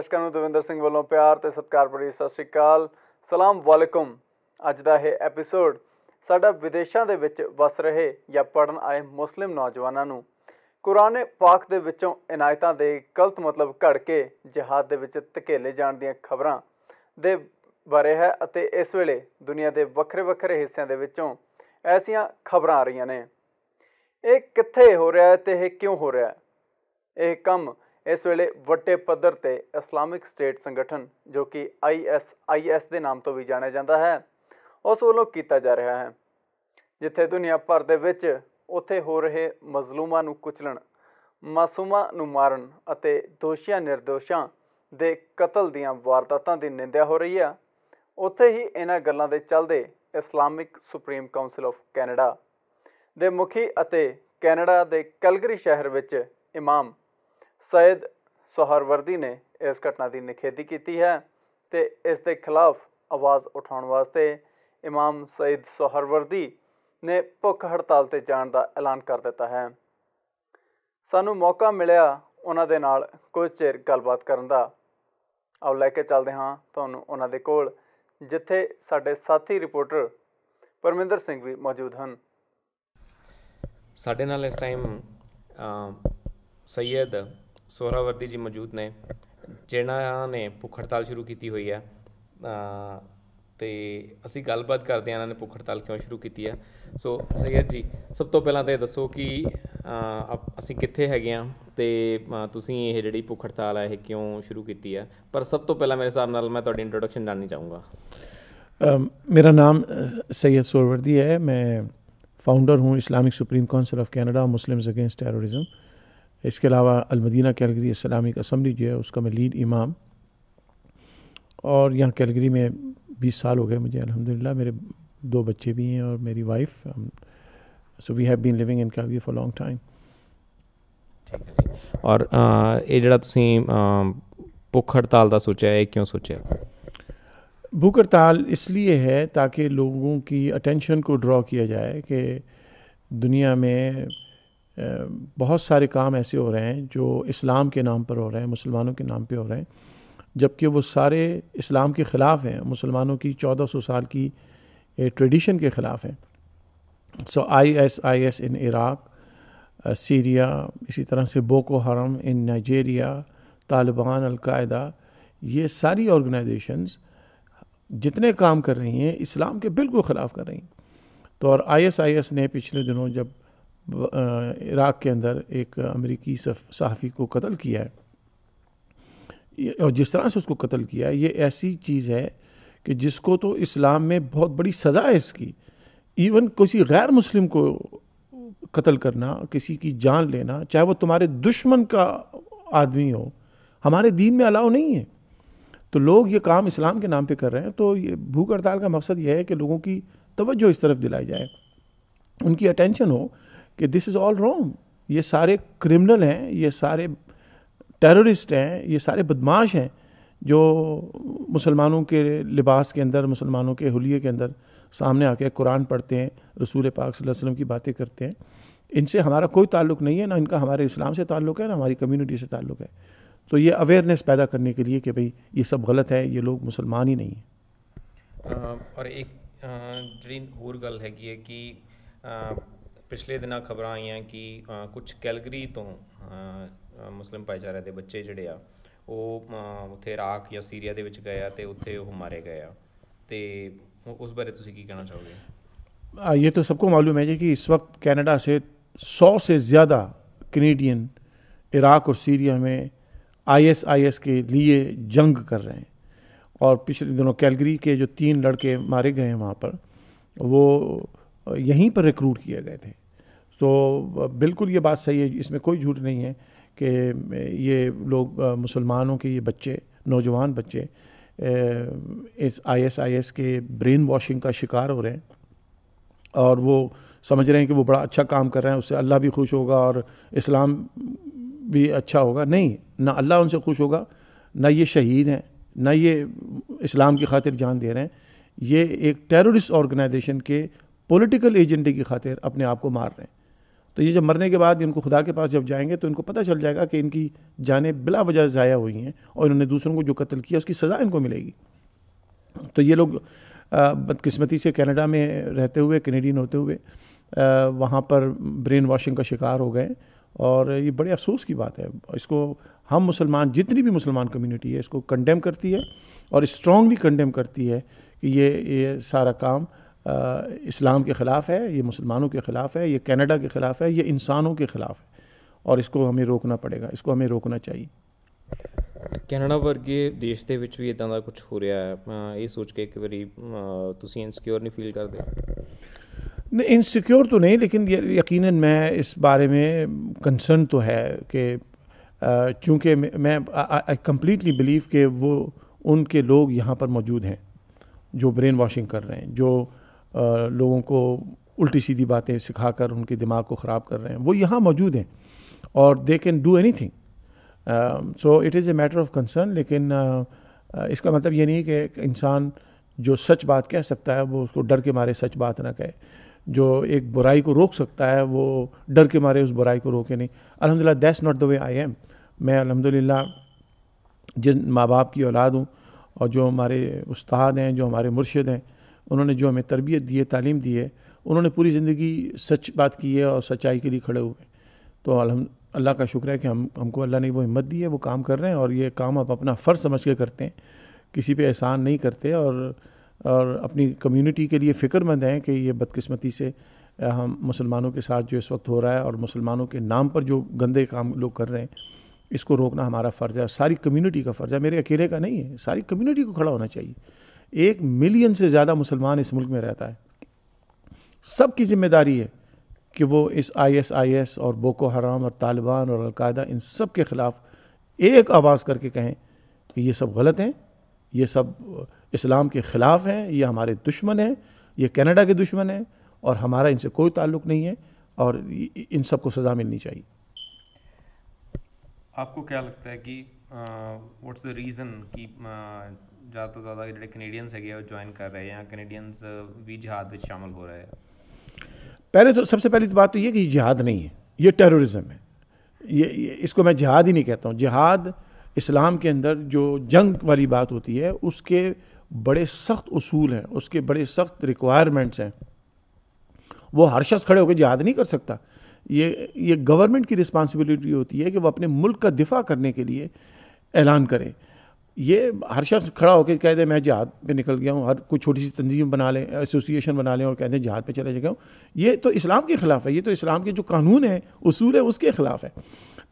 ਦਰਸ਼ਕਾਂ ਨੂੰ ਦਵਿੰਦਰ ਸਿੰਘ ਵੱਲੋਂ ਪਿਆਰ ਤੇ ਸਤਿਕਾਰ ਭਰੀ ਸਤਿ ਸ਼੍ਰੀ ਅਕਾਲ ਸਲਾਮ ਵਾਲੇਕੁਮ ਅੱਜ ਦਾ ਇਹ ਐਪੀਸੋਡ ਸਾਡਾ ਵਿਦੇਸ਼ਾਂ ਦੇ ਵਿੱਚ ਵਸ ਰਹੇ ਜਾਂ ਪੜਨ ਆਏ ਮੁਸਲਿਮ ਨੌਜਵਾਨਾਂ ਨੂੰ ਕੁਰਾਨ ਪਾਕ ਦੇ ਵਿੱਚੋਂ ਇਨਾਇਤਾਂ ਦੇ ਗਲਤ ਮਤਲਬ ਘੜ ਕੇ ਜਿਹਾਦ ਦੇ ਵਿੱਚ ਧਕੇਲੇ ਜਾਣ ਦੀਆਂ ਖਬਰਾਂ ਦੇ ਬਾਰੇ ਹੈ ਅਤੇ ਇਸ ਵੇਲੇ ਦੁਨੀਆ ਦੇ ਵੱਖਰੇ-ਵੱਖਰੇ ਹਿੱਸਿਆਂ ਦੇ ਵਿੱਚੋਂ ਐਸੀਆਂ ਖਬਰਾਂ ਆ ਰਹੀਆਂ ਨੇ ਇਹ ਕਿੱਥੇ ਹੋ ਰਿਹਾ ਹੈ ਤੇ ਇਹ ਕਿਉਂ ਹੋ ਰਿਹਾ ਹੈ ਇਹ ਕੰਮ ਇਸ ਵੇਲੇ ਵੱਡੇ ਪੱਧਰ ਤੇ ਇਸਲਾਮਿਕ ਸਟੇਟ ਸੰਗਠਨ ਜੋ ਕਿ ਆਈਐਸਆਈਐਸ ਦੇ ਨਾਮ ਤੋਂ ਵੀ ਜਾਣਿਆ ਜਾਂਦਾ ਹੈ ਉਸ ਵੱਲੋਂ ਕੀਤਾ ਜਾ ਰਿਹਾ ਹੈ ਜਿੱਥੇ ਦੁਨੀਆ ਭਰ ਦੇ ਵਿੱਚ ਉੱਥੇ ਹੋ ਰਹੇ ਮਜ਼ਲੂਮਾਂ ਨੂੰ ਕੁਚਲਣ ਮਾਸੂਮਾਂ ਨੂੰ ਮਾਰਨ ਅਤੇ ਦੋਸ਼ੀਆਂ નિર્ਦੋਸ਼ਾਂ ਦੇ ਕਤਲ ਦੀਆਂ ਵਾਰਦਾਤਾਂ ਦੀ ਨਿੰਦਿਆ ਹੋ ਰਹੀ ਹੈ ਉੱਥੇ ਹੀ ਇਹਨਾਂ ਗੱਲਾਂ ਦੇ ਚੱਲਦੇ Islamic Supreme Council of Canada ਦੇ ਮੁਖੀ ਅਤੇ ਕੈਨੇਡਾ ਦੇ ਕੈਲਗਰੀ ਸ਼ਹਿਰ ਵਿੱਚ ਇਮਾਮ ਸੈਦ ਸੋਹਰਵਰਦੀ ਨੇ ਇਸ ਘਟਨਾ ਦੀ ਨਿਖੇਧੀ ਕੀਤੀ ਹੈ ਤੇ ਇਸ ਦੇ ਖਿਲਾਫ ਆਵਾਜ਼ ਉਠਾਉਣ ਵਾਸਤੇ ਇਮਾਮ ਸੈਦ ਸੋਹਰਵਰਦੀ ਨੇ ਭੁੱਖ ਹੜਤਾਲ ਤੇ ਜਾਣ ਦਾ ਐਲਾਨ ਕਰ ਦਿੱਤਾ ਹੈ ਸਾਨੂੰ ਮੌਕਾ ਮਿਲਿਆ ਉਹਨਾਂ ਦੇ ਨਾਲ ਕੁਝ ਚਿਰ ਗੱਲਬਾਤ ਕਰਨ ਦਾ ਆਓ ਲੈ ਕੇ ਚੱਲਦੇ ਹਾਂ ਤੁਹਾਨੂੰ ਉਹਨਾਂ ਦੇ ਕੋਲ ਜਿੱਥੇ ਸਾਡੇ ਸਾਥੀ ਰਿਪੋਰਟਰ ਪਰਮਿੰਦਰ ਸਿੰਘ ਵੀ ਮੌਜੂਦ ਹਨ ਸਾਡੇ ਨਾਲ ਇਸ ਟਾਈਮ ਸੈਦ ਸੋਹਰਾਵਰਦੀ ਜੀ ਮੌਜੂਦ ਨੇ ਜਿਨ੍ਹਾਂ ਨੇ ਭੁੱਖ ਹੜਤਾਲ ਸ਼ੁਰੂ ਕੀਤੀ ਹੋਈ ਹੈ ਤੇ ਅਸੀਂ ਗੱਲਬਾਤ ਕਰਦੇ ਹਾਂ ਇਹਨਾਂ ਨੇ ਭੁੱਖ ਹੜਤਾਲ ਕਿਉਂ ਸ਼ੁਰੂ ਕੀਤੀ ਹੈ ਸੋ ਸਈਦ ਜੀ ਸਭ ਤੋਂ ਪਹਿਲਾਂ ਤਾਂ ਇਹ ਦੱਸੋ ਕਿ ਅਸੀਂ ਕਿੱਥੇ ਹੈਗੇ ਆ ਤੇ ਤੁਸੀਂ ਇਹ ਜਿਹੜੀ ਭੁੱਖ ਹੜਤਾਲ ਹੈ ਇਹ ਕਿਉਂ ਸ਼ੁਰੂ ਕੀਤੀ ਹੈ ਪਰ ਸਭ ਤੋਂ ਪਹਿਲਾਂ ਮੇਰੇ ਹਿਸਾਬ ਨਾਲ ਮੈਂ ਤੁਹਾਡੀ ਇੰਟਰੋਡਕਸ਼ਨ ਜਾਣਨੀ ਚਾਹੂੰਗਾ ਮੇਰਾ ਨਾਮ ਸਈਦ ਸੋਰਵਰਦੀ ਹੈ ਮੈਂ ਫਾਊਂਡਰ ਹੂੰ Islamic Supreme Council of Canada Muslims against terrorism इसके अलावा अलमदीना कैलगरी इस्लामिक असम्बली जो है उसका मैं लीड इमाम और यहाँ कैलगरी में बीस साल हो गए मुझे अलहमदिल्ला मेरे दो बच्चे भी हैं और मेरी wife so we have been living in Calgary for long time और ये जरा भुख हड़ताल का सोचा है क्यों सोचा ਸੋਚਿਆ भूख हड़ताल इसलिए है ताकि लोगों की अटेंशन को ड्रॉ किया जाए कि दुनिया में बहुत सारे काम ऐसे हो रहे हैं जो इस्लाम के नाम पर हो रहे हैं मुसलमानों के नाम पे हो रहे हैं जबकि वो सारे इस्लाम के ख़िलाफ़ हैं मुसलमानों की 1400 साल की ट्रेडिशन के ख़िलाफ़ हैं so I S I S in Iraq Syria इसी तरह से बोको हरम इन नाइजेरिया तालिबान अलकायदा ये सारी ऑर्गेनाइजेशंस जितने काम कर रही हैं इस्लाम के बिल्कुल ख़िलाफ़ कर रही हैं तो और आई एस आई एस ने पिछले दिनों जब इराक़ के अंदर एक अमरीकी सहाफ़ी को कत्ल किया है और जिस तरह से उसको कत्ल किया है ये ऐसी चीज़ है कि जिसको तो इस्लाम में बहुत बड़ी सज़ा है इसकी इवन किसी गैर मुस्लिम को कत्ल करना किसी की जान लेना चाहे वो तुम्हारे दुश्मन का आदमी हो हमारे दीन में अलाव नहीं है तो लोग ये काम इस्लाम के नाम पे कर रहे हैं तो ये भूख हड़ताल का मकसद ये है कि लोगों की तवज्जो इस तरफ दिलाई जाए उनकी अटेंशन हो कि दिस इज़ ऑल रॉन्ग ये सारे क्रिमिनल हैं ये सारे टेररिस्ट हैं ये सारे बदमाश हैं जो मुसलमानों के लिबास के अंदर मुसलमानों के हलिए के अंदर सामने आके कुरान पढ़ते हैं रसूल पाक वसल्लम की बातें करते हैं इनसे हमारा कोई ताल्लुक नहीं है ना इनका हमारे इस्लाम से ताल्लुक है ना हमारी कम्युनिटी से ताल्लुक है तो ये अवेयरनेस पैदा करने के लिए कि भाई ये सब गलत है ये लोग मुसलमान ही नहीं हैं और एक ਜਿਹੜੀ ਹੋਰ ਗੱਲ है कि ਕਿ पिछले ਦਿਨਾਂ ख़बर आई हैं कि ਕੈਲਗਰੀ ਤੋਂ ਮੁਸਲਿਮ ਭਾਈਚਾਰੇ ਦੇ ਬੱਚੇ ਜਿਹੜੇ ਆ ਉਹ ਉੱਥੇ ਇਰਾਕ ਜਾਂ ਸੀਰੀਆ ਦੇ गए तो ਆ ਤੇ ਉੱਥੇ ਉਹ ਮਾਰੇ ਗਏ ਆ ਤੇ ਉਸ ਬਾਰੇ ये तो सबको मालूम है जी कि इस वक्त कैनेडा से सौ से ज़्यादा कनेडियन इराक और सीरिया में आई आई एस एस के लिए जंग कर रहे हैं और पिछले दिनों कैलगरी के जो तीन लड़के मारे गए हैं वहाँ पर वो यहीं पर रिक्रूट किए गए थे तो बिल्कुल ये बात सही है इसमें कोई झूठ नहीं है कि ये लोग मुसलमानों के ये बच्चे नौजवान बच्चे इस आईएसआईएस के ब्रेन वॉशिंग का शिकार हो रहे हैं और वो समझ रहे हैं कि वो बड़ा अच्छा काम कर रहे हैं उससे अल्लाह भी खुश होगा और इस्लाम भी अच्छा होगा नहीं ना अल्लाह उनसे खुश होगा ना ये शहीद हैं ना ये इस्लाम की खातिर जान दे रहे हैं ये एक टेररिस्ट ऑर्गेनाइजेशन के पॉलिटिकल एजेंडे की खातिर अपने आप को मार रहे हैं तो ये जब मरने के बाद इनको खुदा के पास जब जाएंगे तो इनको पता चल जाएगा कि इनकी जानें बिला वजह ज़ाया हुई हैं और इन्होंने दूसरों को जो कत्ल किया उसकी सज़ा इनको मिलेगी तो ये लोग बदकस्मती से कनाडा में रहते हुए कैनेडियन होते हुए वहाँ पर ब्रेन वॉशिंग का शिकार हो गए और ये बड़े अफसोस की बात है इसको हम मुसलमान जितनी भी मुसलमान कम्युनिटी है इसको कंडेम करती है और स्ट्रांगली कंडेम करती है कि ये ये सारा काम इस्लाम के ख़िलाफ़ है ये मुसलमानों के ख़िलाफ़ है ये कनाडा के ख़िलाफ़ है ये इंसानों के ख़िलाफ़ है और इसको हमें रोकना पड़ेगा इसको हमें रोकना चाहिए कैनेडा वर्गे देश के भी इदा का कुछ हो रहा है ਹੈ ये सोच के ਇੱਕ ਵਾਰੀ ਤੁਸੀਂ ਇਨਸਿਕਿਉਰ ਨਹੀਂ नहीं इनसिक्योर तो नहीं लेकिन यकीन मैं इस बारे में कंसर्न तो है कि चूँकि मैं आई कम्प्लीटली बिलीव कि वो उनके लोग यहाँ पर मौजूद हैं जो ब्रेन वॉशिंग कर रहे हैं जो लोगों को उल्टी सीधी बातें सिखा कर उनके दिमाग को ख़राब कर रहे हैं वो यहाँ मौजूद हैं और they can do anything so it is a matter of concern लेकिन uh, इसका मतलब ये नहीं कि इंसान जो सच बात कह सकता है वो उसको डर के मारे सच बात ना कहे जो एक बुराई को रोक सकता है वो डर के मारे उस बुराई को रोके नहीं अलहमदिल्ला that's not the way I am मैं अलहमदिल्ला जिन माँ बाप की औलाद हूँ और जो हमारे उस्ताद हैं जो हमारे मुर्शद हैं उन्होंने जो हमें तरबियत दी है तालीम दी है उन्होंने पूरी ज़िंदगी सच बात की है और सच्चाई के लिए खड़े हुए तो अलहम अल्लाह का शुक्र है कि हम हमको अल्लाह ने वो हिम्मत दी है वो काम कर रहे हैं और ये काम आप अपना फ़र्ज़ समझ के करते हैं किसी पे एहसान नहीं करते और और अपनी कम्युनिटी के लिए फ़िक्रमंद हैं कि ये बदकिस्मती से हम मुसलमानों के साथ जो इस वक्त हो रहा है और मुसलमानों के नाम पर जो गंदे काम लोग कर रहे हैं इसको रोकना हमारा फ़र्ज़ है और सारी कम्युनिटी का फ़र्ज़ है मेरे अकेले का नहीं है सारी कम्युनिटी को खड़ा होना चाहिए एक मिलियन से ज़्यादा मुसलमान इस मुल्क में रहता है सब की जिम्मेदारी है कि वो इस आईएसआईएस और बोको हराम और तालिबान और अलकायदा इन सब के ख़िलाफ़ एक आवाज़ करके कहें कि ये सब गलत हैं ये सब इस्लाम के ख़िलाफ़ हैं ये हमारे दुश्मन हैं ये कनाडा के दुश्मन हैं और हमारा इनसे कोई ताल्लुक नहीं है और इन सब को सज़ा मिलनी चाहिए आपको क्या लगता है कि व्हाट्स द रीज़न कि ਜ਼ਿਆਦਾ ਤੋਂ ਜ਼ਿਆਦਾ ਜਿਹੜੇ ਕੈਨੇਡੀਅਨਸ ਹੈਗੇ ज्वाइन कर रहे हैं ਆ ਕੈਨੇਡੀਅਨਸ ਵੀ ਜਿਹਾਦ ਵਿੱਚ ਸ਼ਾਮਲ ਹੋ ਰਹੇ ਆ पहले तो सबसे पहली तो बात तो ये कि जहाद नहीं है ये टेररिज्म है ये, ये इसको मैं जहाद ही नहीं कहता हूँ जहाद इस्लाम के अंदर जो जंग वाली बात होती है उसके बड़े सख्त उसूल हैं उसके बड़े सख्त रिक्वायरमेंट्स हैं वो हर शख्स खड़े होकर जहाद नहीं कर सकता ये ये गवर्नमेंट की रिस्पांसिबिलिटी होती है कि वो अपने मुल्क का दिफा करने के लिए ऐलान करें ये हर शख्स खड़ा होकर कह दे मैं जहाद पे निकल गया हूँ हर कोई छोटी सी तंजीम बना लें एसोसिएशन बना लें और कह दें जहाद पे जा गया हूँ ये तो इस्लाम के ख़िलाफ़ है ये तो इस्लाम के जो कानून है असूल है उसके ख़िलाफ़ है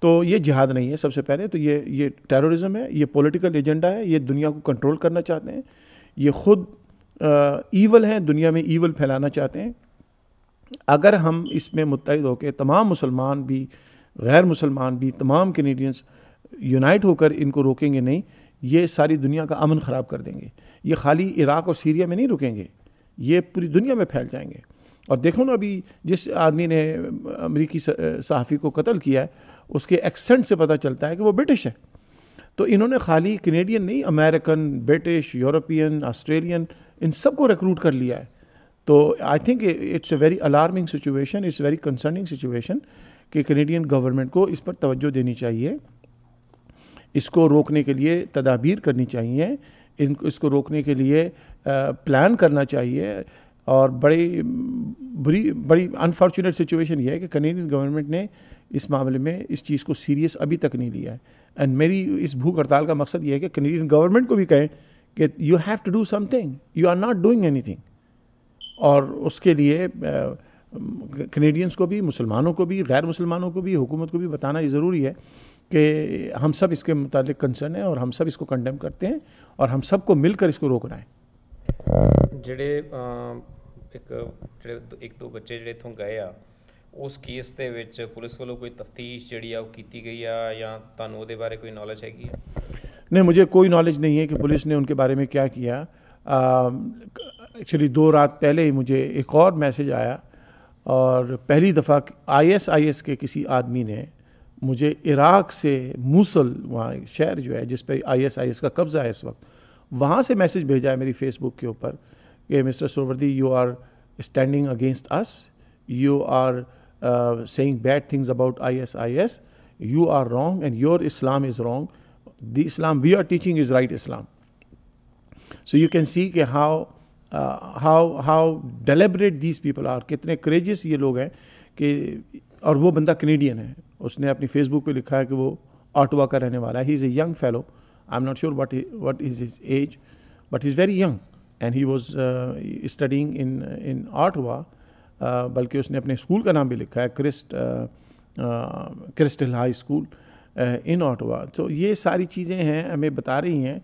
तो ये जिहाद नहीं है सबसे पहले तो ये ये टेररिज्म है ये पॉलिटिकल एजेंडा है ये दुनिया को कंट्रोल करना चाहते हैं ये खुद ईवल हैं दुनिया में ईवल फैलाना चाहते हैं अगर हम इसमें मुतहद होकर तमाम मुसलमान भी गैर मुसलमान भी तमाम कैनेडियंस यूनाइट होकर इनको रोकेंगे नहीं ये सारी दुनिया का अमन ख़राब कर देंगे ये खाली इराक़ और सीरिया में नहीं रुकेंगे ये पूरी दुनिया में फैल जाएंगे और देखो ना अभी जिस आदमी ने अमरीकी सहाफ़ी को कत्ल किया है उसके एक्सेंट से पता चलता है कि वो ब्रिटिश है तो इन्होंने खाली कनेडियन नहीं अमेरिकन ब्रिटिश यूरोपियन ऑस्ट्रेलियन इन सब को रिक्रूट कर लिया है तो I think it's a very alarming situation it's very concerning situation कि कनेडियन गवर्नमेंट को इस पर तवज्जो देनी चाहिए इसको रोकने के लिए तदाबीर करनी चाहिए इनको इसको रोकने के लिए प्लान करना चाहिए और बड़ी बुरी बड़ी अनफॉर्चुनेट सिचुएशन ये है कि कनेडियन गवर्नमेंट ने इस मामले में इस चीज़ को सीरियस अभी तक नहीं लिया है एंड मेरी इस भूख हड़ताल का मकसद ये है कि कनेडियन गवर्नमेंट को भी कहें कि you have to do something you are not doing anything और उसके लिए कनेडियंस को भी मुसलमानों को भी गैर मुसलमानों को भी हुकूमत को भी बताना ज़रूरी है कि हम सब इसके मुतालिक कंसर्न है और हम सब इसको कंडेम करते हैं और हम सबको मिलकर इसको रोकना है जेडे एक ਜਿਹੜੇ ਇੱਕ ਦੋ ਬੱਚੇ ਜਿਹੜੇ ਇਥੋਂ ਗਏ ਆ ਉਸ ਕੇਸ ਦੇ ਵਿੱਚ ਪੁਲਿਸ ਵੱਲੋਂ ਕੋਈ ਤਫਤੀਸ਼ ਜਿਹੜੀ ਆ ਉਹ ਕੀਤੀ ਗਈ ਆ ਜਾਂ ਤੁਹਾਨੂੰ ਉਹਦੇ नहीं मुझे कोई नॉलेज नहीं है कि पुलिस ने उनके बारे में क्या किया एक्चुअली दो रात पहले ही मुझे एक और मैसेज आया और पहली दफ़ा आई आई एस एस के किसी आदमी ने मुझे इराक से मूसल वहाँ शहर जो है जिस पर एस का कब्ज़ा है इस वक्त वहाँ से मैसेज भेजा है मेरी फेसबुक के ऊपर कि mister Soharwardy you are standing against us you are saying bad things about us you are wrong and your Islam is wrong the Islam we are teaching is right Islam so you can see के how how how deliberate these people are कितने courageous ये लोग हैं कि और वो बंदा Canadian है उसने अपनी फेसबुक पे लिखा है कि वो ऑटवा का रहने वाला है he is a young fellow I am not sure what what is his age but is very young and he was studying in in Ottawa बल्कि उसने अपने स्कूल का नाम भी लिखा है Christ Crystal High School in Ottawa तो ये सारी चीज़ें हैं हमें बता रही हैं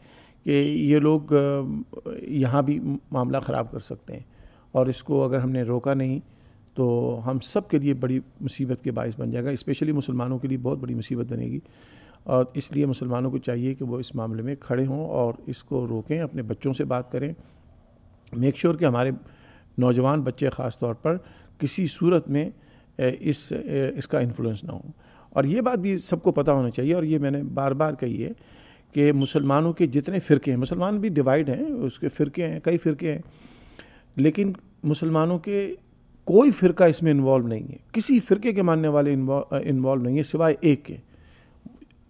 कि ये लोग uh, यहाँ भी मामला ख़राब कर सकते हैं और इसको अगर हमने रोका नहीं तो हम सब के लिए बड़ी मुसीबत के बायस बन जाएगा इस्पेशली मुसलमानों के लिए बहुत बड़ी मुसीबत बनेगी और इसलिए मुसलमानों को चाहिए कि वो इस मामले में खड़े हों और इसको रोकें अपने बच्चों से बात करें मेक श्योर sure कि हमारे नौजवान बच्चे ख़ास तौर पर किसी सूरत में इस इसका इन्फ्लुएंस ना हो और ये बात भी सबको पता होना चाहिए और ये मैंने बार बार कही है कि मुसलमानों के जितने फ़िरके हैं मुसलमान भी डिवाइड हैं उसके फ़िरके हैं कई फ़िरके हैं लेकिन मुसलमानों के कोई फ़िरका इसमें इन्वॉल्व नहीं है किसी फ़िरके के मानने वाले इन्वॉल्व नहीं है सिवाय एक के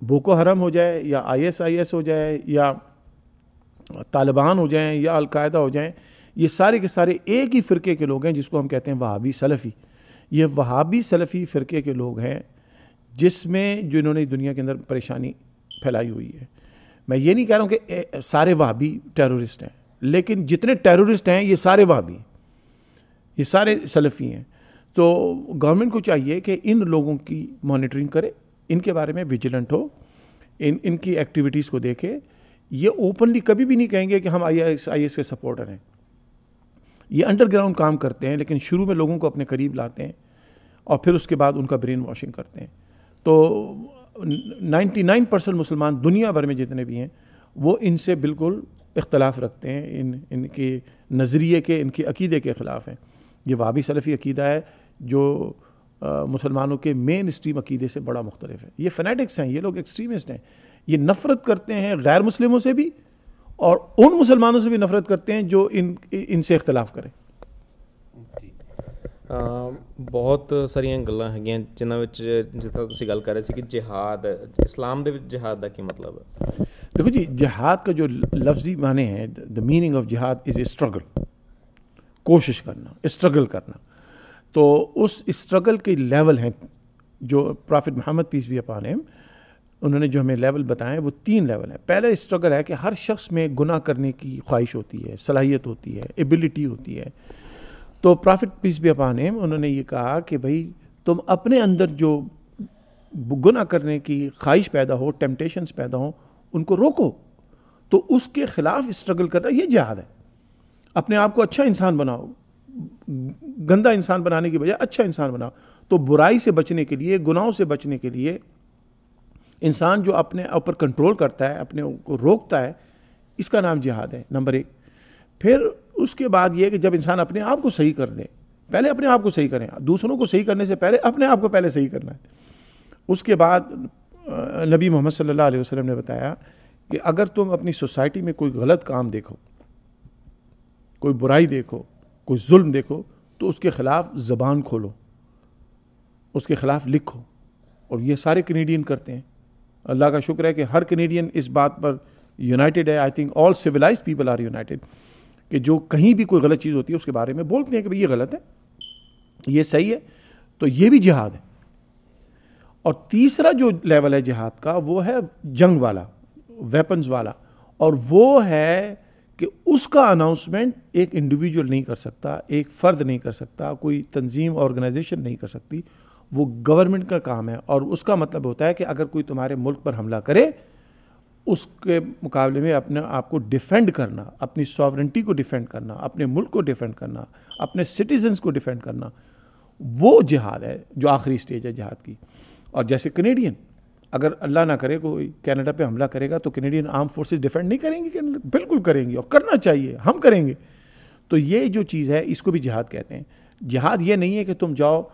बोको हरम हो जाए या आईएसआईएस हो जाए या तालिबान हो जाए या अलकायदा हो जाए ये सारे के सारे एक ही फ़िरके के लोग हैं जिसको हम कहते हैं वहाबी सलफ़ी ये वहाबी सलफ़ी फ़िरके के लोग हैं जिसमें जो इन्होंने दुनिया के अंदर परेशानी फैलाई हुई है मैं ये नहीं कह रहा हूँ कि सारे वहाबी टेररिस्ट हैं लेकिन जितने टेररिस्ट हैं ये सारे वहाबी हैं ये सारे सलफ़ी हैं तो गवर्नमेंट को चाहिए कि इन लोगों की मॉनिटरिंग करे इनके बारे में विजिलेंट हो इन इनकी एक्टिविटीज़ को देखे ये ओपनली कभी भी नहीं कहेंगे कि हम आई एस आई एस के सपोर्टर हैं ये अंडरग्राउंड काम करते हैं लेकिन शुरू में लोगों को अपने करीब लाते हैं और फिर उसके बाद उनका ब्रेन वॉशिंग करते हैं तो 99 परसेंट मुसलमान दुनिया भर में जितने भी हैं वो इनसे बिल्कुल इख्तलाफ रखते हैं इन इनके नज़रिए के इनके अकीदे के ख़िलाफ़ हैं ये वाबी सलफ़ी अकीदा है जो मुसलमानों के मेन स्ट्रीम अकीदे से बड़ा मुख्तलिफ है ये फनेटिक्स हैं ये लोग एक्सट्रीमिस्ट हैं ये नफ़रत करते हैं गैर मुस्लिमों से भी और उन मुसलमानों से भी नफ़रत करते हैं जो इन इनसे इख्तलाफ करें आ, बहुत सारिया गल् है ਵਿੱਚ ਜਿੱਦਾਂ ਤੁਸੀਂ ਗੱਲ ਕਰ ਰਹੇ ਸੀ जिहाद ਜਿਹਾਦ ਇਸਲਾਮ ਦੇ ਵਿੱਚ ਜਿਹਾਦ ਦਾ ਕੀ ਮਤਲਬ ਹੈ ਦੇਖੋ ਜੀ ਜਿਹਾਦ ਦਾ ਜੋ ਲਫ਼ਜ਼ੀ ਮਾਨੇ ਹੈ ਦ ਮੀਨਿੰਗ ਆਫ ਜਿਹਾਦ कोशिश करना स्ट्रगल करना तो उस स्ट्रगल के लेवल हैं जो प्रॉफिट मोहम्मद पीस भी अपान है उन्होंने जो हमें लेवल बताए वो तीन लेवल हैं पहला स्ट्रगल है कि हर शख्स में गुनाह करने की ख्वाहिश होती है सलाहियत होती है एबिलिटी होती है तो प्रॉफिट पीस भी अपान है उन्होंने ये कहा कि भाई तुम अपने अंदर जो गुनाह करने की ख्वाहिश पैदा हो टेम्पटेशंस पैदा हो उनको रोको तो उसके ख़िलाफ़ स्ट्रगल करना ये जहाद है अपने आप को अच्छा इंसान बनाओ गंदा इंसान बनाने की बजाय अच्छा इंसान बनाओ तो बुराई से बचने के लिए गुनाहों से बचने के लिए इंसान जो अपने ऊपर कंट्रोल करता है अपने को रोकता है इसका नाम जिहाद है नंबर एक फिर उसके बाद यह कि जब इंसान अपने आप को सही कर ले पहले अपने आप को सही करें दूसरों को सही करने से पहले अपने आप को पहले सही करना है उसके बाद नबी मोहम्मद सल्लल्लाहु अलैहि वसल्लम ने बताया कि अगर तुम अपनी सोसाइटी में कोई गलत काम देखो कोई बुराई देखो कोई जुल्म देखो तो उसके ख़िलाफ़ ज़बान खोलो उसके ख़िलाफ़ लिखो और ये सारे कनेडियन करते हैं अल्लाह का शुक्र है कि हर कनेडियन इस बात पर यूनाइटेड है I think all civilize people are united कि जो कहीं भी कोई गलत चीज़ होती है उसके बारे में बोलते हैं कि भाई ये गलत है ये सही है तो ये भी जिहाद है और तीसरा जो लेवल है जिहाद का वो है जंग वाला वेपन्स वाला और वो है कि उसका अनाउंसमेंट एक इंडिविजुअल नहीं कर सकता एक फ़र्द नहीं कर सकता कोई तंजीम ऑर्गेनाइजेशन नहीं कर सकती वो गवर्नमेंट का काम है और उसका मतलब होता है कि अगर कोई तुम्हारे मुल्क पर हमला करे उसके मुकाबले में अपने आप को डिफेंड करना अपनी सॉवरेंटी को डिफेंड करना अपने मुल्क को डिफेंड करना अपने सिटीजन्स को डिफेंड करना वो जिहाद है जो आखिरी स्टेज है जिहाद की और जैसे कनेडियन अगर अल्लाह ना करे कोई कनाडा पे हमला करेगा तो कैनेडियन आर्म फोर्सेस डिफेंड नहीं करेंगी करेंगे बिल्कुल करेंगी और करना चाहिए हम करेंगे तो ये जो चीज़ है इसको भी जिहाद कहते हैं जिहाद ये नहीं है कि तुम जाओ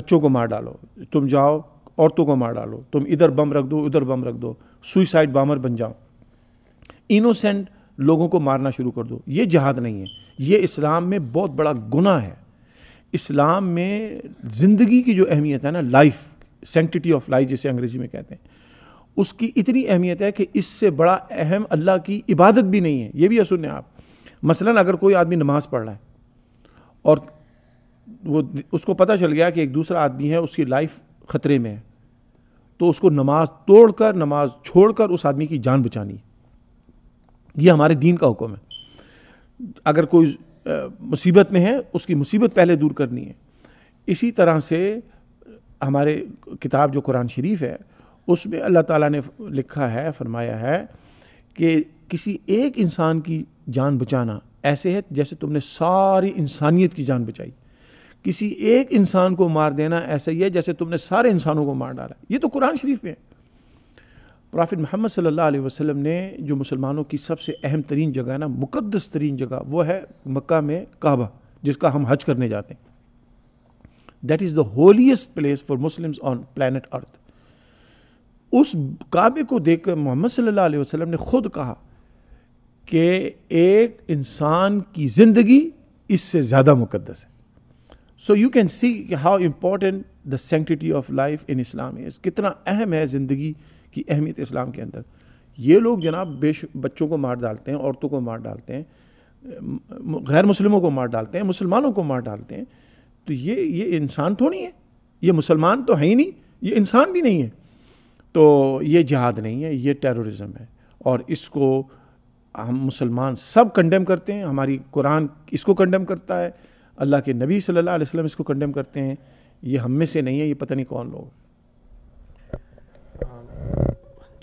बच्चों को मार डालो तुम जाओ औरतों को मार डालो तुम इधर बम रख दो उधर बम रख दो सुइसाइड बामर बन जाओ इनोसेंट लोगों को मारना शुरू कर दो ये जहाद नहीं है ये इस्लाम में बहुत बड़ा गुना है इस्लाम में ज़िंदगी की जो अहमियत है ना लाइफ सेंटिटी ऑफ लाइफ जिसे अंग्रेजी में कहते हैं उसकी इतनी अहमियत है कि इससे बड़ा अहम अल्लाह की इबादत भी नहीं है ये भी सुने आप मसलन अगर कोई आदमी नमाज़ पढ़ रहा है और वो उसको पता चल गया कि एक दूसरा आदमी है उसकी लाइफ ख़तरे में है तो उसको नमाज तोड़कर नमाज छोड़कर उस आदमी की जान बचानी ये हमारे दीन का हुक्म है अगर कोई मुसीबत में है उसकी मुसीबत पहले दूर करनी है इसी तरह से हमारे किताब जो कुरान शरीफ है उसमें अल्लाह ताला ने लिखा है फरमाया है कि किसी एक इंसान की जान बचाना ऐसे है जैसे तुमने सारी इंसानियत की जान बचाई किसी एक इंसान को मार देना ऐसा ही है जैसे तुमने सारे इंसानों को मार डाला ये तो कुरान शरीफ में है प्रॉफिट मोहम्मद सल्ला वसलम ने जो मुसलमानों की सबसे अहम तरीन जगह है ना मुकदस तरीन जगह वह है मक्का में काबा जिसका हम हज करने जाते हैं that is the holiest place for Muslims on planet earth उस काबे को देखकर मोहम्मद सल्ला वसलम ने खुद कहा कि एक इंसान की ज़िंदगी इससे ज़्यादा मुकदस है so you can see how important the sanctity of life in Islam is कितना अहम है ज़िंदगी की अहमियत इस्लाम के अंदर ये लोग जनाब बेश बच्चों को मार डालते हैं औरतों को मार डालते हैं गैर मुसलमों को मार डालते हैं मुसलमानों को मार डालते हैं तो ये ये इंसान तो नहीं है ये मुसलमान तो है ही नहीं ये इंसान भी नहीं है तो ये जहाद नहीं है ये टेररिज्म है और इसको हम मुसलमान सब कंडेम करते हैं हमारी कुरान इसको कंडेम करता है अल्लाह के नबी सल्लल्लाहु अलैहि वसल्लम इसको कंडेम करते हैं ये हम में से नहीं है ये पता नहीं कौन लोग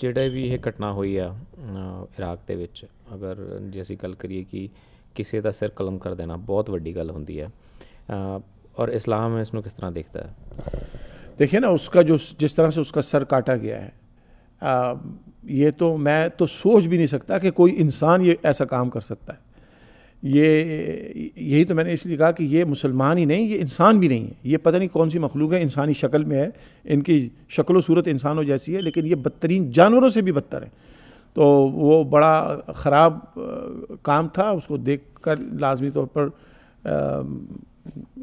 ਜਿਹੜਾ भी ये घटना हुई है इराक़ के ਵਿੱਚ अगर जैसी गल करिए किसी का सिर कलम कर देना बहुत ਦੇਣਾ गल ਵੱਡੀ ਗੱਲ और इस्लाम है इसमें किस तरह देखता है देखिए ना उसका जो जिस तरह से उसका सर काटा गया है आ, ये तो मैं तो सोच भी नहीं सकता कि कोई इंसान ये ऐसा काम कर सकता है ये यही तो मैंने इसलिए कहा कि ये मुसलमान ही नहीं ये इंसान भी नहीं है ये पता नहीं कौन सी मखलूक है इंसानी शक्ल में है इनकी शक्ल व सूरत इंसानों जैसी है लेकिन ये बदतरीन जानवरों से भी बदतर है तो वो बड़ा ख़राब काम था उसको देख कर लाजमी तौर पर आ,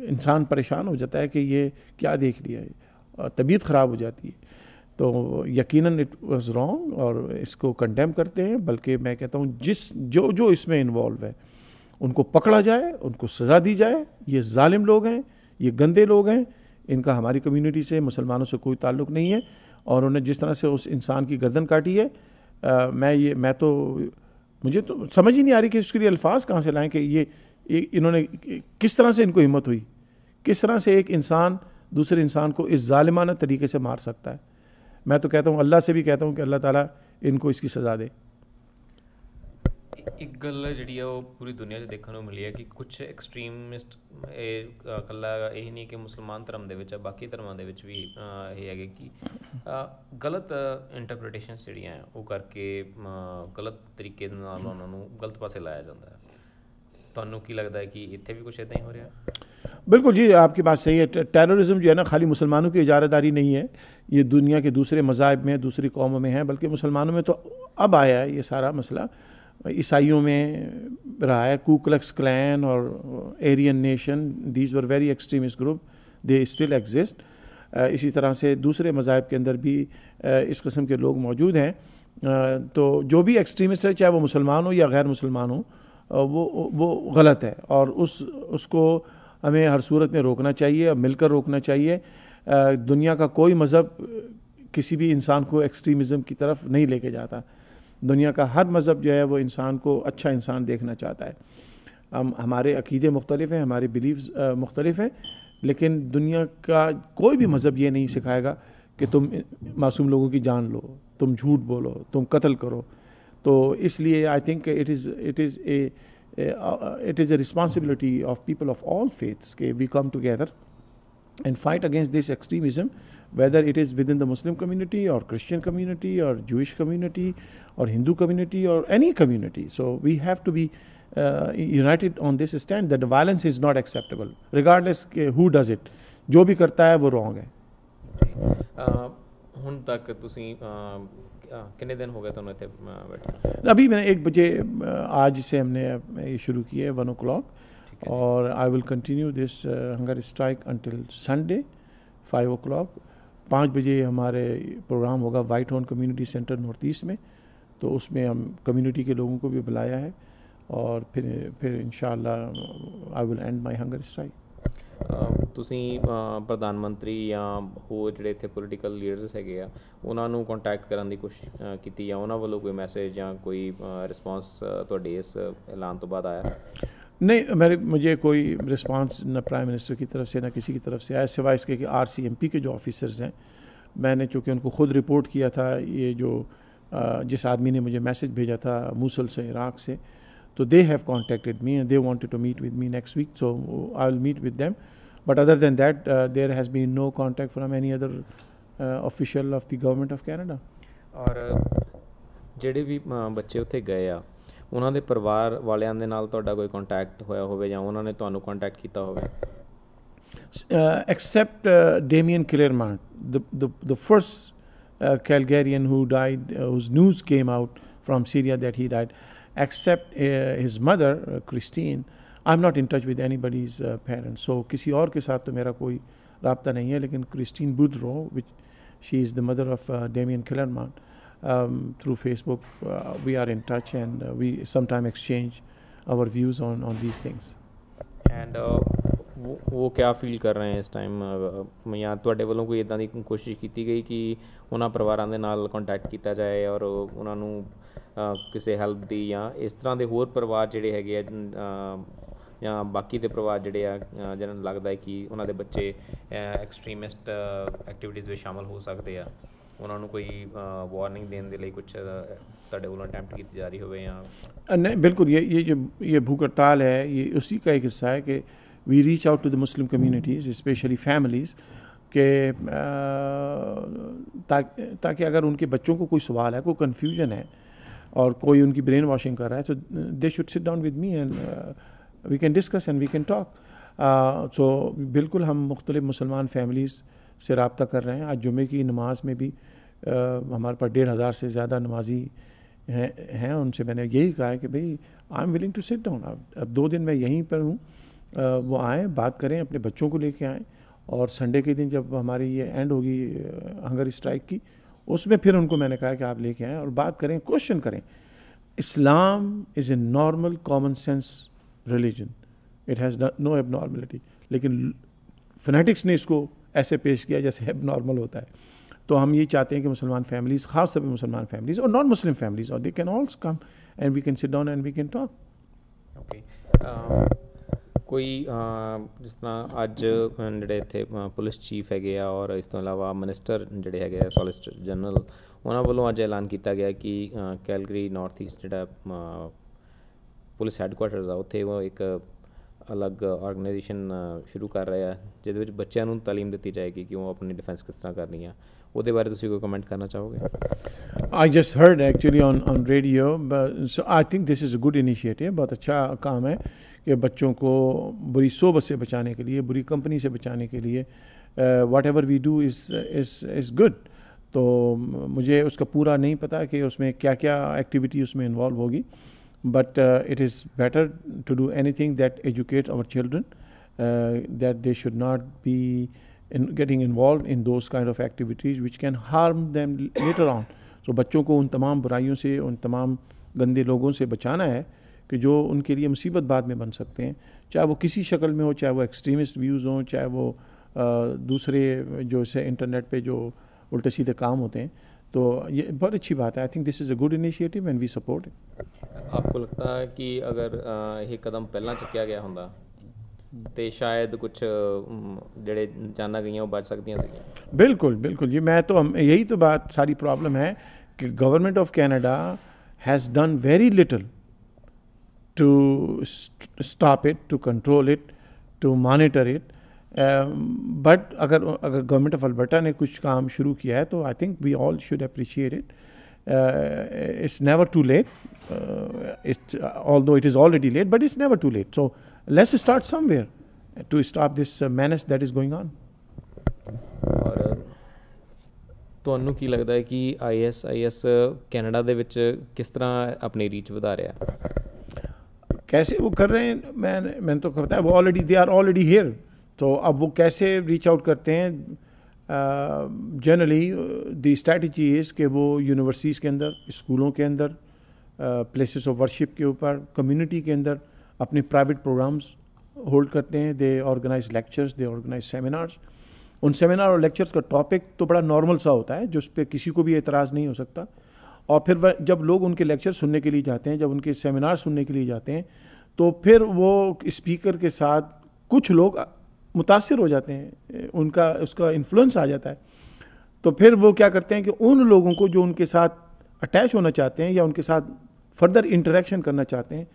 इंसान परेशान हो जाता है कि ये क्या देख लिया है तबीयत ख़राब हो जाती है तो यकीनन इट वॉज रॉन्ग और इसको कंडेम करते हैं बल्कि मैं कहता हूँ जिस जो जो इसमें इन्वॉल्व है उनको पकड़ा जाए उनको सज़ा दी जाए ये ालिम लोग हैं ये गंदे लोग हैं इनका हमारी कम्यूनिटी से मुसलमानों से कोई ताल्लुक़ नहीं है और उन्हें जिस तरह से उस इंसान की गर्दन काटी है आ, मैं ये मैं तो मुझे तो समझ ही नहीं आ रही कि इसके लिए अल्फाज कहाँ से लाएँ कि ये इन्होंने किस तरह से इनको हिम्मत हुई किस तरह से एक इंसान दूसरे इंसान को इस ालिमाना तरीके से मार सकता है मैं तो कहता हूँ अल्लाह से भी कहता हूँ कि अल्लाह ताला इनको इसकी सज़ा दे ਇੱਕ ਗੱਲ ਜਿਹੜੀ ਆ ਉਹ ਪੂਰੀ ਦੁਨੀਆ 'ਚ ਦੇਖਣ ਨੂੰ ਮਿਲੀ ਹੈ ਕਿ ਕੁਝ ਐਕਸਟ੍ਰੀਮਿਸਟ ਇਹ ਕੱਲਾ ਇਹ ਨਹੀਂ ਕਿ ਮੁਸਲਮਾਨ ਧਰਮ ਦੇ ਵਿੱਚ ਆ ਬਾਕੀ ਧਰਮਾਂ ਦੇ ਵਿੱਚ ਵੀ ਇਹ ਹੈਗੇ ਕਿ ਗਲਤ ਇੰਟਰਪ੍ਰੀਟੇਸ਼ਨਸ ਜਿਹੜੀਆਂ ਉਹ ਕਰਕੇ ਗਲਤ ਤਰੀਕੇ ਨਾਲ ਉਹਨਾਂ ਨੂੰ ਗਲਤ ਪਾਸੇ ਲਾਇਆ ਜਾਂਦਾ ਹੈ ਤੁਹਾਨੂੰ ਕੀ ਲੱਗਦਾ ਹੈ ਕਿ ਇੱਥੇ ਵੀ ਕੁਝ ਇਦਾਂ ਹੀ ਹੋ ਰਿਹਾ बिल्कुल जी आपकी बात सही है टेररिज्म जो है ना खाली मुसलमानों की इजारादारी नहीं है ये दुनिया के दूसरे मजाब में दूसरी कौमों में है बल्कि मुसलमानों में तो अब आया है ये सारा मसला ईसाइयों में रहा है कूकलक्स क्लैन और Aryan Nation these were very extremist group they still exist इसी तरह से दूसरे मज़ाहब के अंदर भी इस कस्म के लोग मौजूद हैं तो जो भी एक्सट्रीमिस्ट है चाहे वो मुसलमान हो या गैर मुसलमान हो वो वो गलत है और उस उसको हमें हर सूरत में रोकना चाहिए और मिलकर रोकना चाहिए दुनिया का कोई मज़हब किसी भी इंसान को एक्सट्रीमिज़म की तरफ नहीं लेके जाता दुनिया का हर मज़हब जो है वो इंसान को अच्छा इंसान देखना चाहता है हम हमारे अकीदे मुख्तलिफ हैं हमारे बिलीव मुख्तलिफ हैं लेकिन दुनिया का कोई भी मज़हब ये नहीं सिखाएगा कि तुम मासूम लोगों की जान लो तुम झूठ बोलो तुम कत्ल करो So, इसलिए I think it is is it is a it is a responsibility of people of all faiths and fight against this extremism, whether it is within the Muslim community or Christian community or Jewish community or Hindu community or any community. So we have to be uh, united on this stand that violence is not acceptable, regardless who does it. जो भी करता है वो wrong है uh, हाँ, कितने दिन हो गए तो थे बैठे अभी मैंने एक बजे आज से हमने ये शुरू किया है वन ओ क्लॉक और I will continue this hunger strike until Sunday five o'clock पाँच बजे हमारे प्रोग्राम होगा Whitehorn community centre north east में तो उसमें हम कम्युनिटी के लोगों को भी बुलाया है और फिर फिर इन I will end my hunger strike प्रधानमंत्री या हो जो ਹੋਰ पोलिटिकल ਇੱਥੇ है उन्होंने कॉन्टैक्ट ਆ ਉਹਨਾਂ ਨੂੰ ਕੰਟੈਕਟ ਕਰਨ ਦੀ ਕੋਸ਼ਿਸ਼ ਕੀਤੀ ਜਾਂ ਉਹਨਾਂ ਵੱਲੋਂ ਕੋਈ ਮੈਸੇਜ ਜਾਂ ਕੋਈ ਰਿਸਪਾਂਸ ਤੁਹਾਡੇ नहीं मेरे मुझे कोई रिस्पॉन्स न प्राइम मिनिस्टर की तरफ से ना किसी की तरफ से आया सिवाय इसके कि आर सी एम पी के जो ऑफिसर्स हैं मैंने चूँकि उनको खुद रिपोर्ट किया था ये जो जिस आदमी ने मुझे मैसेज भेजा था मूसल से इराक़ से So they have contacted me and they wanted to meet with me next week. So I'll meet with them. But other than that, uh, there has been no contact from any other uh, official of the government of Canada. Or ਜਿਹੜੇ ਵੀ ਬੱਚੇ ਉੱਥੇ ਗਏ ਆ ਉਹਨਾਂ ਦੇ ਪਰਿਵਾਰ ਵਾਲਿਆਂ ਦੇ ਨਾਲ ਤੁਹਾਡਾ ਕੋਈ ਕੰਟੈਕਟ ਹੋਇਆ ਹੋਵੇ ਜਾਂ ਉਹਨਾਂ ਨੇ ਤੁਹਾਨੂੰ ਕੰਟੈਕਟ ਕੀਤਾ ਹੋਵੇ except Damien Killerman the the the first uh, Calgarian who died uh, whose news came out from Syria that he died except his mother Christine I am not in touch with any anybody's parents so किसी और के साथ तो मेरा कोई रबता नहीं है लेकिन Christine Boudreau which she is the mother of Damian Clairmont through Facebook we are in touch and we sometime exchange our views on on these things and वो क्या फील कर रहे हैं इस टाइम uh, uh, या तो वालों को इदा की कोशिश की गई कि उन्होंने परिवारों के नाल कॉन्टैक्ट किया जाए और उन्होंने ਕਿਸੇ ਹੈਲਪ ਦੀ ਜਾਂ ਇਸ ਤਰ੍ਹਾਂ ਦੇ ਹੋਰ ਪਰਿਵਾਰ ਜਿਹੜੇ ਹੈਗੇ ਆ ਜਾਂ ਬਾਕੀ ਦੇ ਪਰਿਵਾਰ ਜਿਹੜੇ ਆ ਜਿਹਨਾਂ ਨੂੰ ਲੱਗਦਾ ਹੈ ਕਿ ਉਹਨਾਂ ਦੇ ਬੱਚੇ ਐਕਸਟ੍ਰੀਮਿਸਟ ਐਕਟੀਵਿਟੀਜ਼ ਵਿੱਚ ਸ਼ਾਮਲ ਹੋ ਸਕਦੇ ਆ ਉਹਨਾਂ ਨੂੰ ਕੋਈ ਵਾਰਨਿੰਗ ਦੇਣ ਦੇ ਲਈ ਕੁਝ ਤੁਹਾਡੇ ਵੱਲੋਂ ਅਟੈਂਪਟ ਕੀਤੀ ਜਾ ਰਹੀ ਹੋਵੇ ਜਾਂ ਨਹੀਂ ਬਿਲਕੁਲ ਇਹ ਇਹ ਜੋ ਇਹ ਭੂਖ ਹੜਤਾਲ है ये उसी का एक हिस्सा है कि we reach out to the Muslim communities specially families के ताकि अगर उनके बच्चों को कोई सवाल है कोई कन्फ्यूजन है और कोई उनकी ब्रेन वॉशिंग कर रहा है तो they should sit down with me and we can discuss and we can talk so बिल्कुल हम मुख्तलिफ मुसलमान फैमिलीज़ से रबता कर रहे हैं आज जुमे की नमाज में भी uh, हमारे पास डेढ़ हज़ार से ज़्यादा नमाजी हैं हैं उनसे मैंने यही कहा है कि भाई I am willing to sit down अब अब दो दिन मैं यहीं पर हूँ uh, वो आएँ बात करें अपने बच्चों को लेके आएँ और संडे के दिन जब हमारी ये एंड होगी हंगर uh, स्ट्राइक की उसमें फिर उनको मैंने कहा कि आप लेके आएँ और बात करें क्वेश्चन करें Islam is a normal common sense religion it has no abnormality लेकिन फिनेटिक्स ने इसको ऐसे पेश किया जैसे एबनॉर्मल होता है तो हम ये चाहते हैं कि मुसलमान फैमिलीज़ खासतौर पर मुसलमान फैमिलीज़ और नॉन मुस्लिम फैमिलीज़ और they can also come and we can sit down and we can talk okay ਕੋਈ ਜਿਸ ਤਰ੍ਹਾਂ ਅੱਜ ਜਿਹੜੇ ਇੱਥੇ ਪੁਲਿਸ ਚੀਫ ਹੈਗੇ ਆ ਔਰ ਇਸ ਤੋਂ ਇਲਾਵਾ ਮਿਨਿਸਟਰ ਜਿਹੜੇ ਹੈਗੇ ਆ ਸੋਲਿਸਟਰ ਜਨਰਲ ਉਹਨਾਂ ਵੱਲੋਂ ਅੱਜ ਐਲਾਨ ਕੀਤਾ ਗਿਆ ਕਿ ਕੈਲਗਰੀ ਨਾਰਥ ਈਸਟ ਜਿਹੜਾ ਪੁਲਿਸ ਹੈੱਡਕੁਆਰਟਰਸ ਆ ਉੱਥੇ ਉਹ ਇੱਕ ਅਲੱਗ ਆਰਗੇਨਾਈਜੇਸ਼ਨ ਸ਼ੁਰੂ ਕਰ ਰਿਹਾ ਜਿਹਦੇ ਵਿੱਚ ਬੱਚਿਆਂ ਨੂੰ تعلیم ਦਿੱਤੀ ਜਾਏਗੀ ਕਿ ਉਹ ਆਪਣੀ ਡਿਫੈਂਸ ਕਿਸ ਤਰ੍ਹਾਂ ਕਰਨੀ ਆ उसके बारे में ਕੋਈ ਕਮੈਂਟ ਕਰਨਾ ਚਾਹੋਗੇ I just heard actually on on radio but so I think this is a good बहुत अच्छा काम है कि बच्चों को बुरी सोबत से बचाने के लिए बुरी कंपनी से बचाने के लिए whatever we do is is is good तो मुझे उसका पूरा नहीं पता कि उसमें क्या क्या एक्टिविटी उसमें इन्वॉल्व होगी but it is better to do anything that educate our children that they should not be in getting involve in those kind of activities which can harm them later on so बच्चों को उन तमाम बुराइयों से उन तमाम गंदे लोगों से बचाना है कि जो उनके लिए मुसीबत बाद में बन सकते हैं चाहे वो किसी शक्ल में हो चाहे वो एक्सट्रीमिस्ट व्यूज़ हों चाहे वो दूसरे जो इसे इंटरनेट पे जो उल्टे सीधे काम होते हैं तो ये बहुत अच्छी बात है I think this is a good initiative and we support आपको लगता है कि अगर ये कदम पहला चुकया गया होंगे ਤੇ ਸ਼ਾਇਦ ਕੁਝ ਜਿਹੜੇ ਜਾਨਾਂ ਗਈਆਂ ਉਹ ਬਚ ਸਕਦੀਆਂ ਸੀਗੀਆਂ ਬਿਲਕੁਲ ਬਿਲਕੁਲ ਜੀ ਮੈਂ ਤਾਂ ਯਹੀ ਤਾਂ ਬਾਤ ਸਾਰੀ ਪ੍ਰੋਬਲਮ कि government of Canada has done very little to stop it to control it to monitor it but अगर अगर गवर्नमेंट ऑफ अल्बर्टा ने कुछ काम शुरू किया है तो I think we all should appreciate it it's never too late it's although it is already late but it's never too late so start let's to somewhere this stop that is going on और on तो ਔਰ लगता है कि I S I S Canada ਵਿੱਚ ਕਿਸ ਤਰ੍ਹਾਂ ਆਪਣੀ ਰੀਚ ਵਧਾ ਰਿਹਾ कैसे वो कर रहे हैं मैंने मैंने तो बताया वो already they are already here तो अब वो कैसे रीच आउट करते हैं जनरली दी स्ट्रैटेजी इज़ कि वो यूनिवर्सिटीज़ के अंदर स्कूलों के अंदर प्लेसेस ऑफ वर्शिप के ऊपर कम्युनिटी के अंदर अपने प्राइवेट प्रोग्राम्स होल्ड करते हैं they organise lectures they organise seminars उन सेमिनार और लेक्चर्स का टॉपिक तो बड़ा नॉर्मल सा होता है जिस पर किसी को भी एतराज़ नहीं हो सकता और फिर जब लोग उनके लेक्चर सुनने के लिए जाते हैं जब उनके सेमिनार सुनने के लिए जाते हैं तो फिर वो स्पीकर के साथ कुछ लोग मुतासर हो जाते हैं उनका उसका इन्फ्लुएंस आ जाता है तो फिर वो क्या करते हैं कि उन लोगों को जो उनके साथ अटैच होना चाहते हैं या उनके साथ फर्दर इंटरेक्शन करना चाहते हैं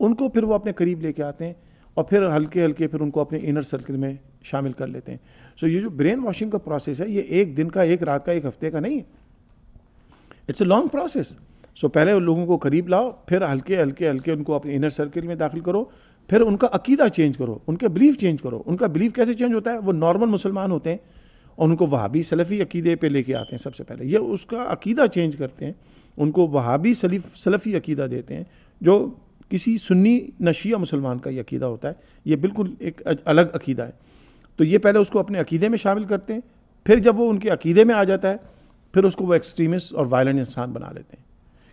उनको फिर वो अपने करीब लेके आते हैं और फिर हल्के हल्के फिर उनको अपने इनर सर्कल में शामिल कर लेते हैं सो so, ये जो ब्रेन वॉशिंग का प्रोसेस है ये एक दिन का एक रात का एक हफ्ते का नहीं है it's a long process so पहले लोगों को करीब लाओ फिर हल्के हल्के हल्के उनको अपने इनर सर्किल में दाखिल करो फिर उनका अकीदा चेंज करो उनके बिलीफ चेंज करो उनका बिलीफ कैसे चेंज होता है वो नॉर्मल मुसलमान होते हैं और उनको वहाबी सलफ़ी अकीदे पे लेके आते हैं सबसे पहले ये उसका अकीदा चेंज करते हैं उनको वहाबी सलीफ सलफ़ी अकीदा देते हैं जो किसी सुन्नी नशिया मुसलमान का ये अकीदा होता है ये बिल्कुल एक अलग अकीदा है तो ये पहले उसको अपने अकीदे में शामिल करते हैं फिर जब वो उनके अकीदे में आ जाता है फिर उसको वो एक्सट्रीमिस्ट और वायलेंट इंसान बना लेते हैं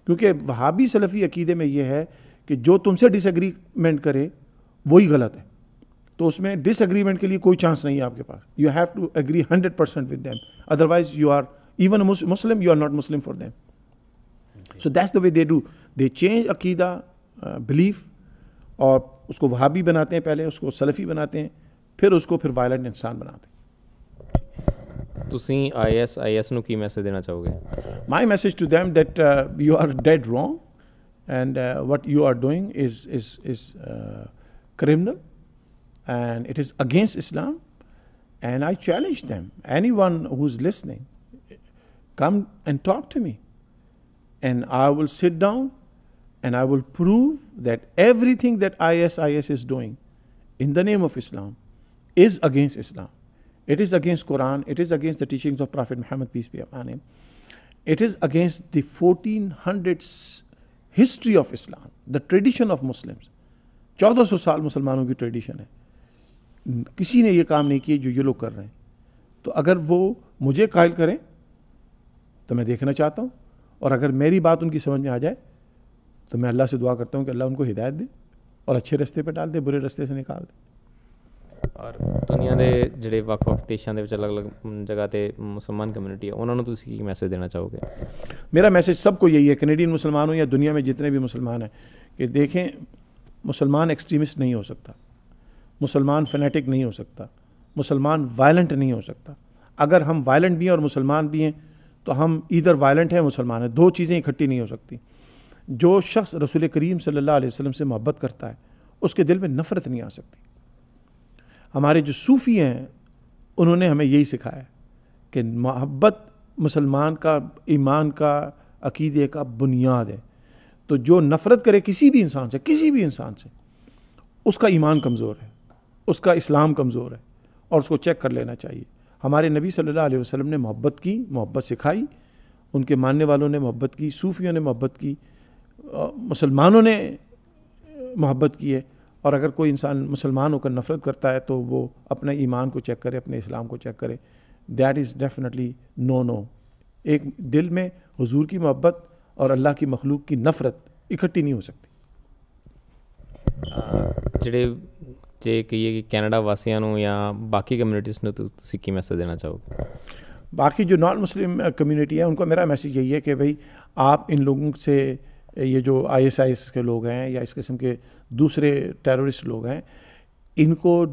क्योंकि वहाबी सलफ़ी अकीदे में ये है कि जो तुमसे डिसग्रीमेंट करे वही गलत है तो उसमें डिसएग्रीमेंट के लिए कोई चांस नहीं है आपके पास you have to agree hundred percent with them otherwise you are even Muslim you are not Muslim for them so that's the way they do they change अकीदा बिलीफ और उसको वहाबी बनाते हैं पहले उसको सलफ़ी बनाते हैं ਫਿਰ ਉਸ ਕੋ ਫਿਰ ਵਾਇਲੈਂਟ ਇਨਸਾਨ ਬਣਾਤੇ ਤੁਸੀਂ ਆਈਐਸ ਆਈਐਸ ਨੂੰ ਕੀ ਮੈਸੇਜ ਦੇਣਾ ਚਾਹੋਗੇ my message to them that uh, you are dead wrong and uh, what you are doing is is is uh, criminal and it is against islam and i challenge them anyone who's listening come and talk to me and i will sit down and I will prove that everything that ISIS is doing in the name of Islam is against Islam. It is against Quran. It is against the teachings of Prophet Muhammad, peace be upon him. It is against the 1400s history of Islam, the tradition of Muslims. 1400 साल मुसलमानों की tradition है किसी ने ये काम नहीं किया जो ये लोग कर रहे हैं तो अगर वो मुझे कायल करें तो मैं देखना चाहता हूँ और अगर मेरी बात उनकी समझ में आ जाए तो मैं अल्लाह से दुआ करता हूँ कि अल्लाह उनको हिदायत दे और अच्छे रस्ते पर डाल दे बुरे रस्ते से निकाल दे और दुनिया के जोड़े वक् वक् देशों के अलग अलग जगह पर मुसलमान कम्यूनिटी है उन्होंने तुम की मैसेज देना चाहोगे मेरा मैसेज सबको यही है कैनेडियन मुसलमान हो या दुनिया में जितने भी मुसलमान हैं कि देखें मुसलमान एक्सट्रीमिस्ट नहीं हो सकता मुसलमान फनेटिक नहीं हो सकता मुसलमान वायलेंट नहीं हो सकता अगर हम वायलेंट भी हैं और मुसलमान भी हैं तो हम इधर वायलेंट हैं मुसलमान हैं दो चीज़ें इकट्ठी नहीं हो सकती जो शख्स रसूल करीम सल्लल्लाहु अलैहि वसल्लम से मोहब्बत करता है उसके दिल में नफ़रत नहीं आ सकती हमारे जो सूफ़ी हैं उन्होंने हमें यही सिखाया कि मोहब्बत मुसलमान का ईमान का अकीदे का बुनियाद है तो जो नफ़रत करे किसी भी इंसान से किसी भी इंसान से उसका ईमान कमज़ोर है उसका इस्लाम कमज़ोर है और उसको चेक कर लेना चाहिए हमारे नबी सल्लल्लाहु अलैहि वसल्लम ने मोहब्बत की मोहब्बत सिखाई उनके मानने वालों ने मोहब्बत की सूफियों ने मोहब्बत की मुसलमानों ने मोहब्बत की है और अगर कोई इंसान मुसलमान होकर नफरत करता है तो वो अपने ईमान को चेक करे अपने इस्लाम को चेक करे that is definitely no no एक दिल में हुजूर की मोहब्बत और अल्लाह की मखलूक की नफरत इकट्ठी नहीं हो सकती जे जे ਕਹੀਏ कि कैनेडा वासियों ਨੂੰ ਜਾਂ ਬਾਕੀ ਕਮਿਊਨਿਟੀਆਂ ਨੂੰ मैसेज देना चाहोगे बाकी जो नॉन मुस्लिम कम्युनिटी है उनको मेरा मैसेज यही है कि भाई आप इन लोगों से ये जो आईएसआईएस के लोग हैं या इस किस्म के दूसरे टेररिस्ट लोग हैं इनको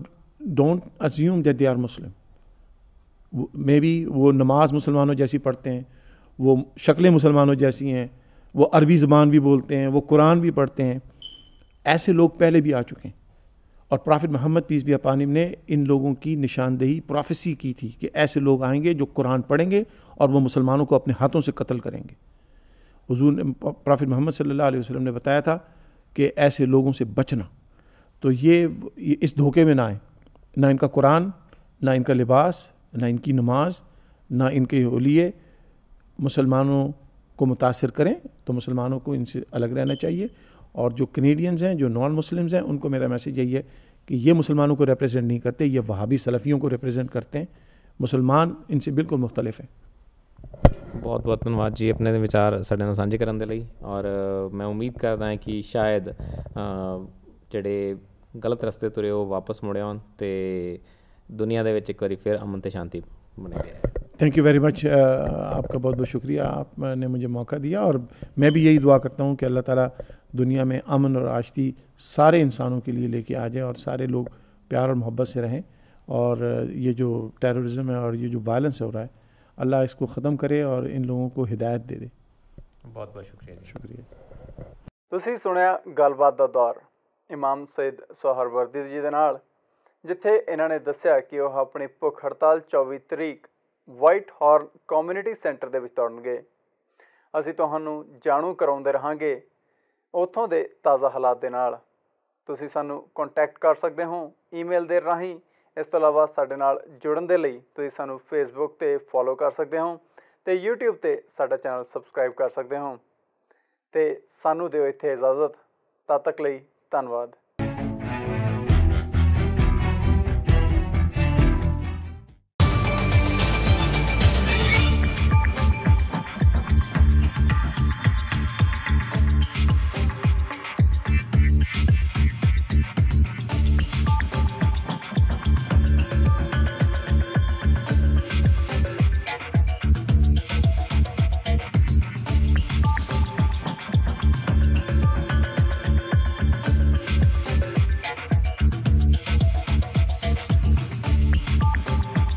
don't assume that they are Muslim maybe वो नमाज मुसलमानों जैसी पढ़ते हैं वो शक्लें मुसलमानों जैसी हैं वो अरबी ज़बान भी बोलते हैं वो कुरान भी पढ़ते हैं ऐसे लोग पहले भी आ चुके हैं और प्रॉफिट मोहम्मद पीस भी अपानिम ने इन लोगों की निशानदेही प्रोफेसी की थी कि ऐसे लोग आएंगे जो कुरान पढ़ेंगे और वो मुसलमानों को अपने हाथों से कत्ल करेंगे हजूर ने प्रॉफिट मोहम्मद सल्ला वसलम ने बताया था कि ऐसे लोगों से बचना तो ये, ये इस धोखे में ना आए ना इनका कुरान ना इनका लिबास ना इनकी नमाज ना इनके होलिए मुसलमानों को मुतासर करें तो मुसलमानों को इनसे अलग रहना चाहिए और जो कनेडियंस हैं जो नॉन मुस्लिम्स हैं उनको मेरा मैसेज यही है कि ये मुसलमानों को रिप्रेजेंट नहीं करते ये वहाबी सलफ़ियों को रिप्रेजेंट करते हैं मुसलमान इनसे बिल्कुल मुख्तलिफ हैं बहुत बहुत धनबाद जी अपने विचार साढ़े ਨਾਲ ਸਾਂਝੇ ਕਰਨ ਦੇ ਲਈ ਔਰ ਮੈਂ ਉਮੀਦ ਕਰਦਾ ਹਾਂ ਕਿ ਸ਼ਾਇਦ ਜਿਹੜੇ ਗਲਤ ਰਸਤੇ ਤੁਰੇ ਉਹ ਵਾਪਸ ਮੁੜੇ ਆਉਣ ਤੇ ਦੁਨੀਆ ਦੇ ਵਿੱਚ ਇੱਕ ਵਾਰੀ ਫਿਰ ਅਮਨ ਤੇ ਸ਼ਾਂਤੀ थैंक यू वेरी मच आपका बहुत बहुत शुक्रिया आपने मुझे मौका दिया और मैं भी यही दुआ करता हूँ कि अल्लाह ताला दुनिया में अमन और आशती सारे इंसानों के लिए लेके आ जाए और सारे लोग प्यार और मोहब्बत से रहें और ये जो टेररिज्म है और ये जो वायलेंस हो रहा है अल्लाह इसको ख़त्म करे और इन लोगों को हिदायत दे दे ਬਹੁਤ ਬਹੁਤ ਸ਼ੁਕਰੀਆ ਸ਼ੁਕਰੀਆ ਤੁਸੀਂ ਸੁਣਿਆ ਗੱਲਬਾਤ ਦਾ ਦੌਰ ਇਮਾਮ ਸੈਦ ਸੋਹਰਵਰਦੀ ਜੀ ਦੇ ਨਾਲ ਜਿੱਥੇ ਇਹਨਾਂ ਨੇ ਦੱਸਿਆ ਕਿ ਉਹ ਆਪਣੀ ਭੁੱਖ ਹੜਤਾਲ 24 ਤਰੀਕ ਵਾਈਟ ਹਾਰਨ ਕਮਿਊਨਿਟੀ ਸੈਂਟਰ ਦੇ ਵਿੱਚ ਤੋੜਨਗੇ ਅਸੀਂ ਤੁਹਾਨੂੰ ਜਾਣੂ ਕਰਾਉਂਦੇ ਰਹਾਂਗੇ ਉਥੋਂ ਦੇ ਤਾਜ਼ਾ ਹਾਲਾਤ ਦੇ ਨਾਲ ਤੁਸੀਂ ਸਾਨੂੰ ਕੰਟੈਕਟ ਕਰ ਸਕਦੇ ਹੋ ਈਮੇਲ ਦੇ ਰਾਹੀਂ ਇਸ ਤੋਂ ਇਲਾਵਾ ਸਾਡੇ ਨਾਲ ਜੁੜਨ ਦੇ ਲਈ ਤੁਸੀਂ ਸਾਨੂੰ ਫੇਸਬੁੱਕ ਤੇ ਫੋਲੋ ਕਰ ਸਕਦੇ ਹੋ ਤੇ YouTube ਤੇ ਸਾਡਾ ਚੈਨਲ ਸਬਸਕ੍ਰਾਈਬ ਕਰ ਸਕਦੇ ਹੋ ਤੇ ਸਾਨੂੰ ਦਿਓ ਇੱਥੇ ਇਜਾਜ਼ਤ ਤਦ ਤੱਕ ਲਈ ਧੰਨਵਾਦ